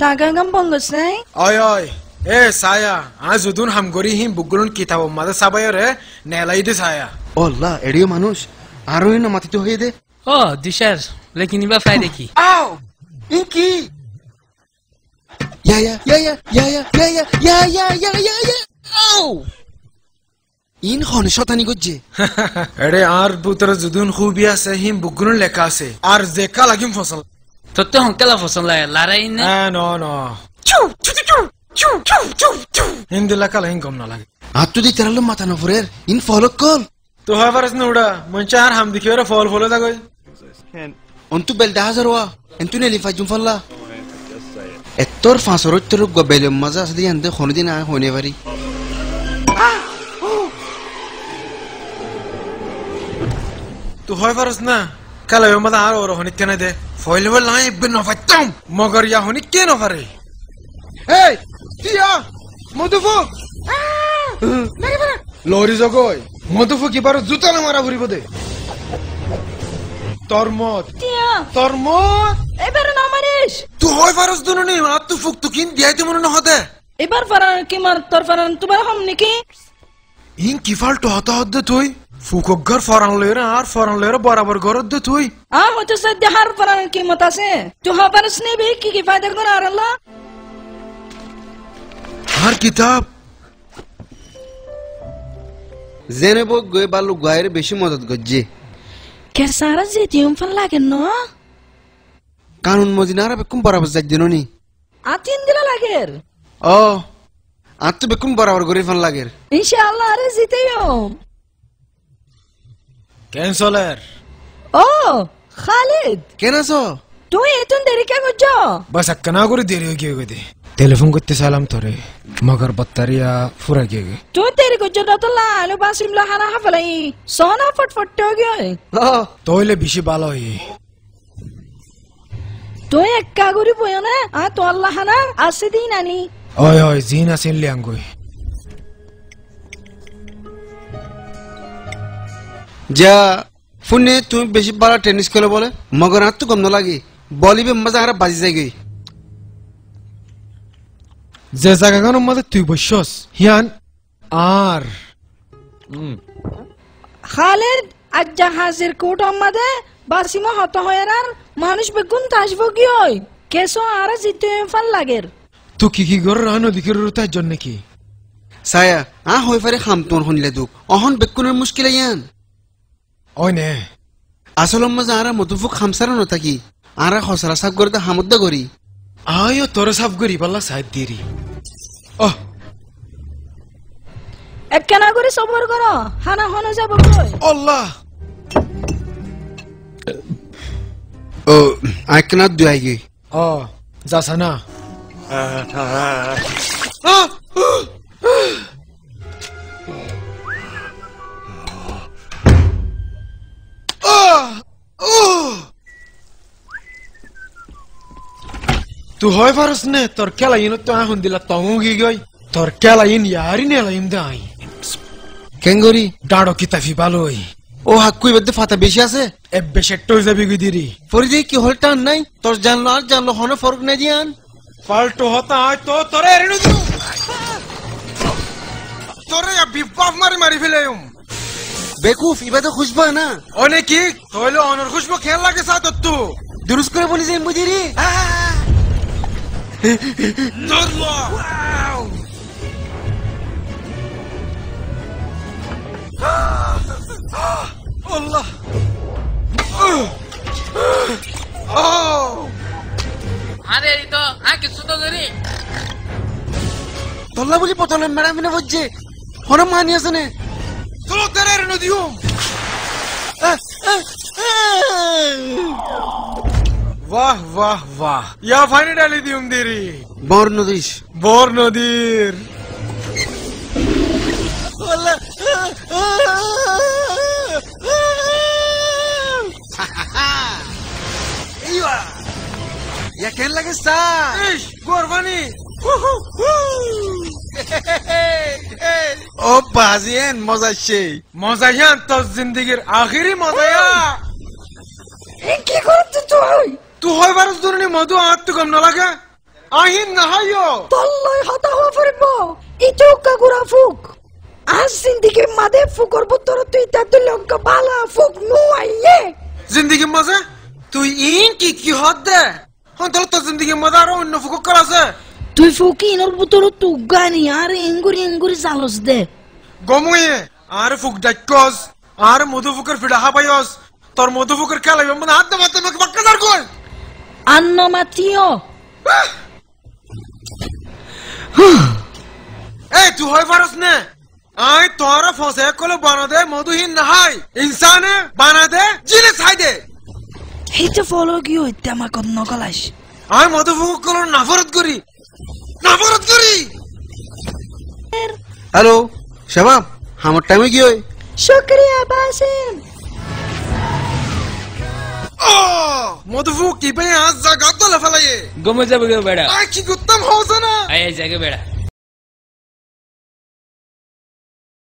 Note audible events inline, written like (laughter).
dagangan saya saya Allah ইন হন শতানি গজ্জে আরে আর বুতরে যদুন খুবই আছে হিম বুগুন লেখা আছে আর জেকা লাগিম ফসল Tutti con che la fosse la reina? Ah, no, no. Ciu, ciu, ciu, ciu, ciu, ciu, ciu. Indilla kala ingom na lagi. Attu di terallu mata na furer, in follow call. Tu ha faras nuda, manchar ham di kiora follow follow da goy. Ontu bel dahazar wa, entu ne lifa jum falla. Ettor fasoro turub go bel maza asli ande khonudi na hone vari. Tu hoy faras na, kala yo mata ar oro honit kana de. فويل ولا عيب بنوفتهم مجر يا هونيك كين وفري هاي تيا مدفوق لاري برا লরি জগই মধুফু কিবার জুতা না মারা ঘুরিব দে তোর মত তোর মত এবার না মারিস তুই হয় ফারস দুনুনি আর তুই ফুক তুই কিন দিয়াই তুমি না হতে এবার ফারান কি মার তোর ফারান তোমার হম নাকি ইন কি ফাল্টো হতা হতে তুই ফুকগর ফরান লইরে আর ফরান লইরে বরাবর গর দে তুই আ ও তো সদ্য হার ফরান কি মত আছে তো হবার স্নে ভি কি কি ফায়দা কর আর আল্লাহ আর কিতাব জেনে বক গয়ে বালু গায়ের বেশি মদত গজ্জে কে সারা যে তিম ফন লাগে ন কানুন মজিনার বেকুম বরাবর যাই দিননি আ তিন দিলা লাগের ও আর তো বেকুম বরাবর গরি ফন লাগের ইনশাআল্লাহ আরে জিতেও ক্যান্সলার ও খালিদ কেন আছো তুই এতন দেরি কে করছো বাস একখানা করে দেরি হয়ে গিয়ে গেছে টেলিফোন করতে চাইলাম তোরে মগর বাত্তারিয়া ফুরা গিয়ে গে তুই দেরি করছো না তো লালু বাসিম লাহানা হাফলাই সহনা ফটফট তো গিয়ে তোইলে বেশি ভালো হই তুই একা করে বইও না আ তো আল্লাহানা আসে দিন আনি ওই ওই জিন আসেন লিয়াঙ্গুই যা ফুনে তুমি বেশি বারা টেনিস খেলে বলে মগর হাত তো কম না বলিবে মজা হারা বাজি যায় গই যে জায়গা গান তুই বসছস হিয়ান আর খালের আজ্জা হাজির কোট আমাদে বাসিমা হত হয়ের আর মানুষ বেগুন তাসব কি হয় কেসো আর জিতে ফাল লাগের তো কি কি গর রান অধিকার তার জন্য কি সায়া আ হই পারে খাম তোর হনলে দুক অহন বেকুনের মুশকিল ইয়ান অনে আসল মাঝে আরা মধুফুক হামসারা নথাকি আরা খসরা সাফ করে হামদ করি ও তোর সাফ করি পাল্লা সাইড দিরি এক একখানা করে সবর কর হানা হনো যাব কই আল্লাহ ও একখানা দুয়াই গই ও যাসানা আ তু হয় পারস নে তোর খেলা ইন তো আহুন দিলা তঙ্গু গি গই তোর খেলা ইন ইয়ারি নে ইম দে আই কেঙ্গরি ডাড়ো কিতাফি বালোই ও হাকুই বেদে ফাতা বেশি আছে এ বেশে টই যাবি গই দিরি পরি দেই কি হল টান নাই তোর জানলো আর জানলো হন ফরক না দিয়ান ফালটো হতা আজ তো তোরে এরিনু দিউ তোরে বিপাফ মারি মারি ফেলাইম বেকুফ ইবাদে খুশবা না অনেকি তোইলো অনর খুশবো খেল লাগে সাথ তো দুরুস করে বলি যে মুদিরি হ্যাঁ Good luck! Wow! Allah! Oh! আরে এই তো আর হ্যাঁ, কিছু তো করি তোলা বলি পতলে মেরামিনে বজ্জে হরম মানি আসনে চলো তেরে নদীও Vah vah vah. Ya fani ডালে দিউম দেরি বর নদীশ বর নদীর Eyvah! Yakın lagi star. İş, gorvani. ও বাজিয়েন মজা সেই মজাইয়ান তোর জিন্দিগির আখিরি মজায়া কি ಅದು ಹತ್ತುಗಮ್ನೊಳಗ ಆ ಹಿಂದ ಅಯ್ಯೋ তল্লয় হতা হওয়া ফরিব ইচৌকা গুড়া ফুক আজ জিন্দিগি মাদে ফুকর বুত্তর তুই তা লঙ্ক বালা ফুক নু আইয়ে জিন্দিগি মজা তুই ইন কি কি হদ দে হন্তল হ্যাঁ, তো জিন্দিগি মজা আর অন্য ফুক কর তুই ফুকি ইনর বুত্তর তু গানি আর ইঙ্গুরি ইঙ্গুরি সালস দে গমুয়ে আর ফুক ডাক্কস আর মধু ফুকর ফিডা হাবাইস তোর মধু ফুকর খেলাবে মনে হাত দে মাতে মাকে বাক্কা দার কই ¡Anno Matío! (sighs) এই তুই হয় পারস নে আই তোর ফসে কলে বানা দে মধুহীন নাহাই ইনসানে বানা দে জিনে ছাই দে হেইতে ফলো কি হইতে আমাক নকলাস আই মধু ফুক কল নাফরত করি নাফরত করি হ্যালো শাবাব আমার টাইমে কি হয় শুকরিয়া বাসিম মধুভু কি ভাই আজ জাগা দলে ফেলাইয়ে গমে যাবে গে বেড়া কি গুত্তম হওয়া না এই জায়গা বেড়া